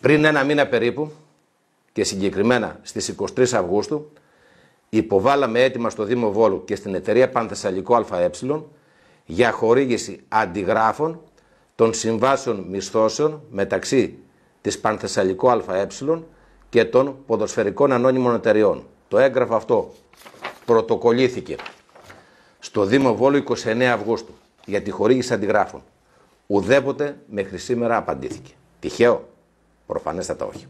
Πριν ένα μήνα περίπου και συγκεκριμένα στις 23 Αυγούστου υποβάλαμε έτοιμα στο Δήμο Βόλου και στην εταιρεία Πανθεσσαλικό ΑΕ για χορήγηση αντιγράφων των συμβάσεων μισθώσεων μεταξύ της Πανθεσσαλικό ΑΕ και των ποδοσφαιρικών ανώνυμων εταιρεών. Το έγγραφο αυτό πρωτοκολλήθηκε στο Δήμο Βόλου 29 Αυγούστου για τη χορήγηση αντιγράφων. Ουδέποτε μέχρι σήμερα απαντήθηκε. Τυχαίο. Προφανέστατα όχι.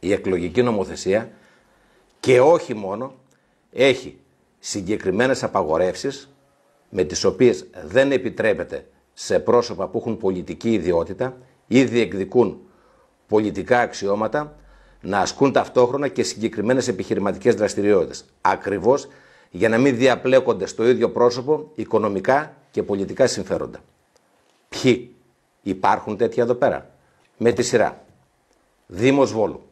Η εκλογική νομοθεσία και όχι μόνο έχει συγκεκριμένες απαγορεύσεις με τις οποίες δεν επιτρέπεται σε πρόσωπα που έχουν πολιτική ιδιότητα ή διεκδικούν πολιτικά αξιώματα να ασκούν ταυτόχρονα και συγκεκριμένες επιχειρηματικές δραστηριότητες. Ακριβώς για να μην διαπλέκονται στο ίδιο πρόσωπο οικονομικά και πολιτικά συμφέροντα. Ποιοι υπάρχουν τέτοια εδώ πέρα. Με τη σειρά. Δήμος Βόλου.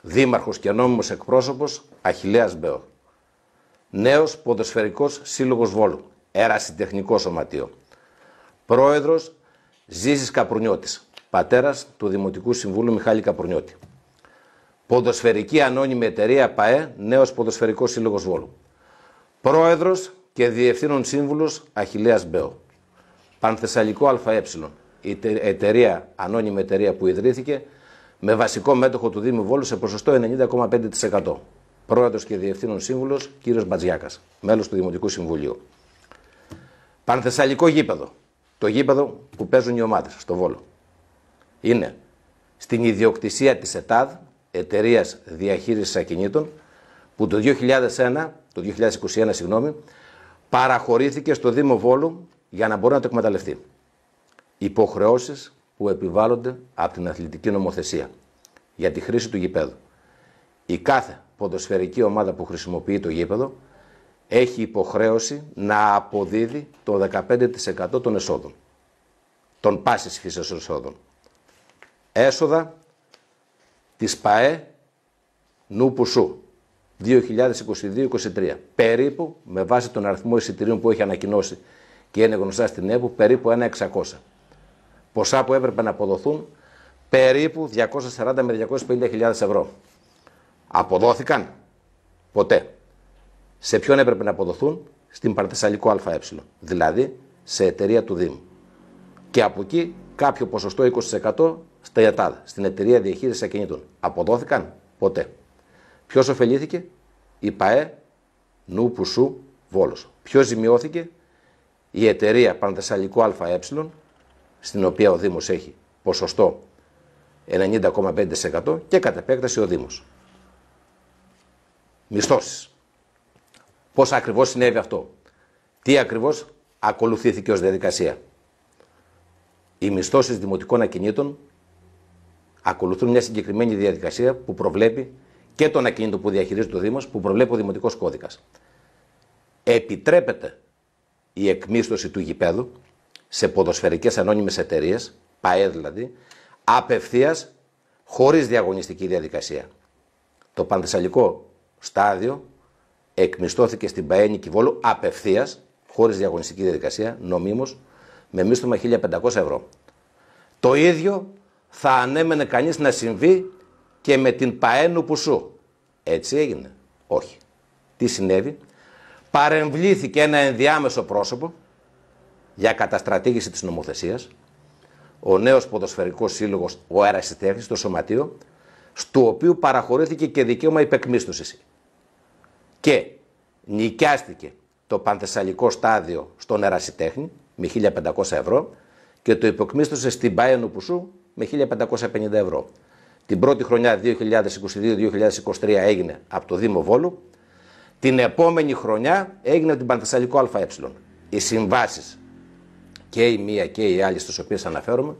Δήμαρχος και νόμιμος εκπρόσωπος Αχιλέας Μπέο. Νέος Ποδοσφαιρικός Σύλλογος Βόλου. Έραση Τεχνικό Σωματείο. Πρόεδρος Ζήσης Καπρουνιώτης. Πατέρας του Δημοτικού Συμβούλου Μιχάλη Καπρουνιώτη. Ποδοσφαιρική Ανώνυμη Εταιρεία ΠΑΕ. Νέος Ποδοσφαιρικός Σύλλογος Βόλου. Πρόεδρος και Διευθύνων Σύμβουλος Αχιλέας Μπέο. Πανθεσσαλικό ΑΕ. Η εταιρεία, ανώνυμη εταιρεία που ιδρύθηκε με βασικό μέτοχο του Δήμου Βόλου σε ποσοστό 90,5%. Πρόεδρος και Διευθύνων Σύμβουλος κ. Μπατζιάκας, μέλος του Δημοτικού Συμβουλίου. Πανθεσσαλικό γήπεδο. Το γήπεδο που παίζουν οι ομάδες στο Βόλο. Είναι στην ιδιοκτησία της ΕΤΑΔ, Εταιρείας Διαχείρισης Ακινήτων, που το 2001, το 2021 συγγνώμη, παραχωρήθηκε στο Δήμο Βόλου για να μπορεί να το εκμεταλλευτεί. Υποχρεώσεις που επιβάλλονται από την αθλητική νομοθεσία για τη χρήση του γηπέδου. Η κάθε ποδοσφαιρική ομάδα που χρησιμοποιεί το γήπεδο έχει υποχρέωση να αποδίδει το 15% των εσόδων, των πάσης φύσεως εσόδων. Έσοδα της ΠαΕ νου 2022 2022-2023. Περίπου, με βάση τον αριθμό εισιτηρίων που έχει ανακοινώσει και είναι γνωστά στην ΕΠΟ, περίπου ένα ποσά που έπρεπε να αποδοθούν περίπου 240 με 250.000 ευρώ. Αποδόθηκαν. Ποτέ. Σε ποιον έπρεπε να αποδοθούν, στην Παρτεσσαλικό ΑΕ, δηλαδή σε εταιρεία του Δήμου. Και από εκεί κάποιο ποσοστό 20% στα ΙΑΤΑΔ, στην εταιρεία διαχείρισης ακινήτων. Αποδόθηκαν ποτέ. Ποιος ωφελήθηκε, η ΠαΕ Νου σου, Βόλος. Ποιος ζημιώθηκε, η εταιρεία Παρτεσσαλικό ΑΕ στην οποία ο Δήμος έχει ποσοστό 90,5% και κατ' επέκταση ο Δήμος. Μισθώσεις. Πώς ακριβώς συνέβη αυτό. Τι ακριβώς ακολουθήθηκε ως διαδικασία. Οι μισθώσεις δημοτικών ακινήτων ακολουθούν μια συγκεκριμένη διαδικασία που προβλέπει και τον ακίνητο που διαχειρίζεται ο Δήμος, που προβλέπει ο Δημοτικός Κώδικας. Επιτρέπεται η εκμίσθωση του γηπέδου σε ποδοσφαιρικές ανώνυμες εταιρείες, ΠΑΕ δηλαδή, απευθείας χωρίς διαγωνιστική διαδικασία. Το πανθεσσαλικό στάδιο εκμισθώθηκε στην ΠΑΕ Νικηβόλου απευθείας, χωρίς διαγωνιστική διαδικασία, νομίμως, με μίστομα 1500 ευρώ. Το ίδιο θα ανέμενε κανείς να συμβεί και με την ΠΑΕ Νουπουσού. Έτσι έγινε. Όχι. Τι συνέβη. Παρεμβλήθηκε ένα ενδιάμεσο πρόσωπο, για καταστρατήγηση της νομοθεσίας Ο νέος ποδοσφαιρικός σύλλογος ο Αερασιτέχνη, το Σωματείο, στο οποίο παραχωρήθηκε και δικαίωμα υπεκμίστωσης Και νοικιάστηκε το πανθεσσαλικό στάδιο στον Ερασιτέχνη με 1.500 ευρώ και το υπεκμίστωσε στην Πάενο Πουσού με 1.550 ευρώ. Την πρώτη χρονιά 2022-2023 έγινε από το Δήμο Βόλου. Την επόμενη χρονιά έγινε από την Πανθεσσαλικό ΑΕ. Οι συμβάσεις και η μία και η άλλη στις οποίες αναφέρομαι,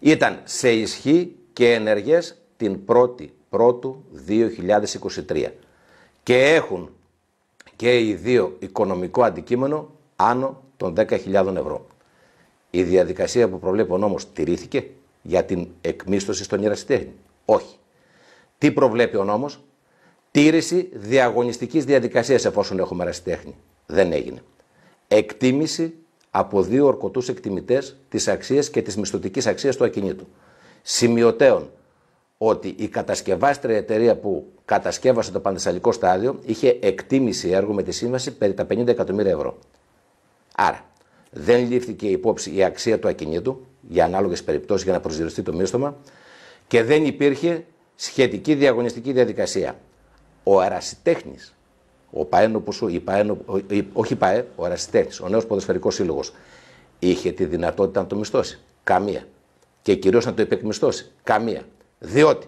ήταν σε ισχύ και ενεργές την 1η Πρώτου 2023 και έχουν και οι δύο οικονομικό αντικείμενο άνω των 10.000 ευρώ. Η διαδικασία που προβλέπει ο νόμος τηρήθηκε για την εκμίσθωση στον Ιερασιτέχνη. Όχι. Τι προβλέπει ο νόμος. Τήρηση διαγωνιστικής διαδικασίας εφόσον έχουμε Ιερασιτέχνη. Δεν έγινε. Εκτίμηση από δύο ορκωτούς εκτιμητές της αξίας και της μισθωτικής αξίας του ακινήτου. Σημειωτέων ότι η κατασκευάστρια εταιρεία που κατασκεύασε το Πανεσσαλικό στάδιο είχε εκτίμηση έργου με τη σύμβαση περί τα 50 εκατομμύρια ευρώ. Άρα, δεν λήφθηκε υπόψη η αξία του ακινήτου για ανάλογες περιπτώσεις για να προσδιοριστεί το μίσθωμα, και δεν υπήρχε σχετική διαγωνιστική διαδικασία. Ο αρασιτέχνης ο Πάενοπος, ο, Πάενο, όχι ΠΑΕ, ο Ρασιτέχνης, ο νέος ποδοσφαιρικός σύλλογος, είχε τη δυνατότητα να το μισθώσει. Καμία. Και κυρίως να το υπεκμισθώσει. Καμία. Διότι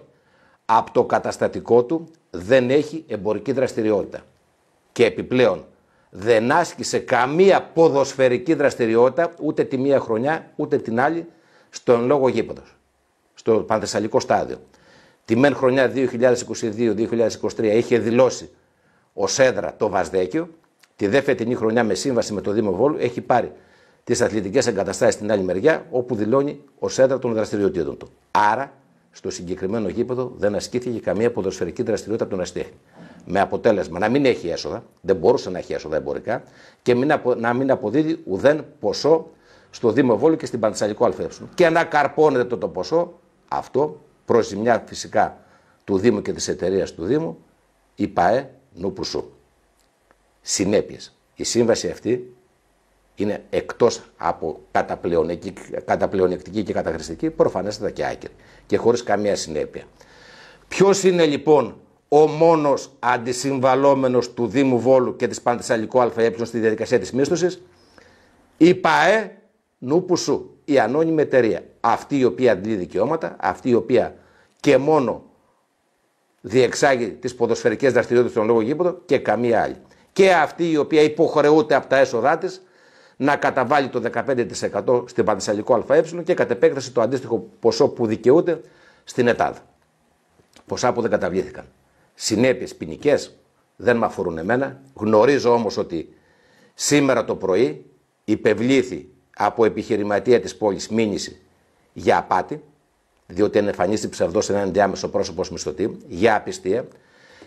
από το καταστατικό του δεν έχει εμπορική δραστηριότητα. Και επιπλέον δεν άσκησε καμία ποδοσφαιρική δραστηριότητα ούτε τη μία χρονιά ούτε την άλλη στον λόγο γήπεδος, στο Πανθεσσαλικό στάδιο. Τη μεν χρονιά 2022-2023 είχε δηλώσει ο Σέδρα το Βασδέκιο, τη δε φετινή χρονιά με σύμβαση με το Δήμο Βόλου, έχει πάρει τις αθλητικές εγκαταστάσεις στην άλλη μεριά, όπου δηλώνει ο Σέδρα των δραστηριοτήτων του. Άρα, στο συγκεκριμένο γήπεδο δεν ασκήθηκε καμία ποδοσφαιρική δραστηριότητα από τον Αστέχνη. Με αποτέλεσμα να μην έχει έσοδα, δεν μπορούσε να έχει έσοδα εμπορικά και μην να μην αποδίδει ουδέν ποσό στο Δήμο Βόλου και στην Παντσαλικό Αλφεύσου. Και να καρπώνεται το, το ποσό αυτό προς ζημιά φυσικά του Δήμου και της εταιρείας του Δήμου, η ΠΑΕ νου σου. Συνέπειες. Η σύμβαση αυτή είναι εκτός από καταπλεονεκτική και καταχρηστική, προφανέστατα και άκυρη και χωρίς καμία συνέπεια. Ποιος είναι λοιπόν ο μόνος αντισυμβαλόμενος του Δήμου Βόλου και της Παντεσσαλικού ΑΕ στη διαδικασία της μίσθωσης, η ΠΑΕ νου σου, η ανώνυμη εταιρεία, αυτή η οποία δίνει δικαιώματα, αυτή η οποία και μόνο διεξάγει τις ποδοσφαιρικές δραστηριότητες στον λόγο γήπεδο και καμία άλλη. Και αυτή η οποία υποχρεούται από τα έσοδά της να καταβάλει το 15% στην Πανεσσαλικό ΑΕ και κατ' επέκταση το αντίστοιχο ποσό που δικαιούται στην ΕΤΑΔ. Ποσά που δεν καταβλήθηκαν. Συνέπειες ποινικές δεν με αφορούν εμένα. Γνωρίζω όμως ότι σήμερα το πρωί υπευλήθη από επιχειρηματία της πόλης μήνυση για απάτη διότι εμφανίσει ψευδός σε έναν διάμεσο πρόσωπο μισθωτή, για απιστία,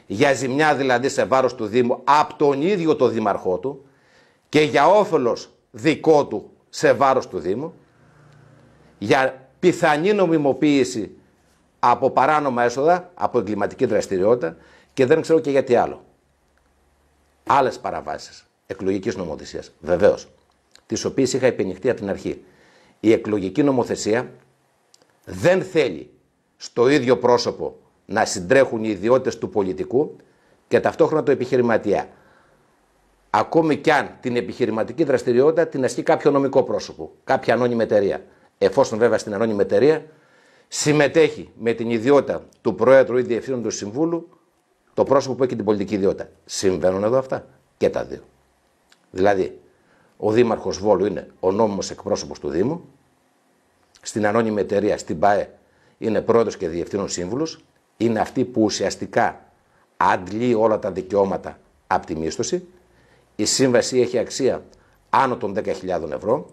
για ζημιά δηλαδή σε βάρος του Δήμου από τον ίδιο το Δήμαρχό του και για όφελος δικό του σε βάρος του Δήμου, για πιθανή νομιμοποίηση από παράνομα έσοδα, από εγκληματική δραστηριότητα και δεν ξέρω και γιατί άλλο. Άλλες παραβάσεις εκλογικής νομοθεσίας. Βεβαίως, τις οποίες είχα επενιχθεί από την αρχή. Η εκλογική νομοθεσία δεν θέλει στο ίδιο πρόσωπο να συντρέχουν οι ιδιότητες του πολιτικού και ταυτόχρονα το επιχειρηματία. Ακόμη κι αν την επιχειρηματική δραστηριότητα την ασκεί κάποιο νομικό πρόσωπο, κάποια ανώνυμη εταιρεία. Εφόσον βέβαια στην ανώνυμη εταιρεία συμμετέχει με την ιδιότητα του Προέδρου ή Διευθύνοντος Συμβούλου το πρόσωπο που έχει την πολιτική ιδιότητα. Συμβαίνουν εδώ αυτά και τα δύο. Δηλαδή, ο Δήμαρχος Βόλου είναι ο νόμιμος εκπρόσωπος του Δήμου, στην ανώνυμη εταιρεία, στην ΠΑΕ, είναι πρόεδρος και διευθύνων σύμβουλος. είναι αυτή που ουσιαστικά αντλεί όλα τα δικαιώματα από τη μίσθωση. Η σύμβαση έχει αξία άνω των 10.000 ευρώ.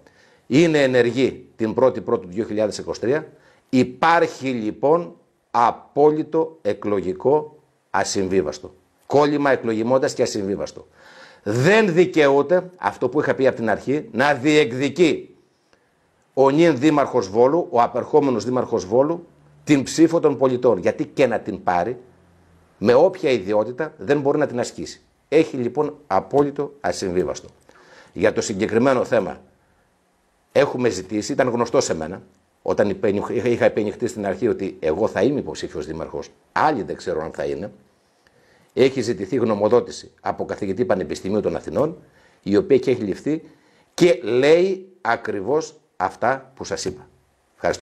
Είναι ενεργή την 1η του 2023. Υπάρχει λοιπόν απόλυτο εκλογικό ασυμβίβαστο. Κόλλημα εκλογιμότητας και ασυμβίβαστο. Δεν δικαιούται, αυτό που είχα πει από την αρχή, να διεκδικεί ο νυν δήμαρχος Βόλου, ο απερχόμενος δήμαρχος Βόλου, την ψήφο των πολιτών. Γιατί και να την πάρει, με όποια ιδιότητα δεν μπορεί να την ασκήσει. Έχει λοιπόν απόλυτο ασυμβίβαστο. Για το συγκεκριμένο θέμα έχουμε ζητήσει, ήταν γνωστό σε μένα, όταν είχα επενηχθεί στην αρχή ότι εγώ θα είμαι υποψήφιος δήμαρχος, άλλοι δεν ξέρω αν θα είναι, έχει ζητηθεί γνωμοδότηση από καθηγητή Πανεπιστημίου των Αθηνών, η οποία έχει ληφθεί και λέει ακριβώς αυτά που σας είπα. Ευχαριστώ.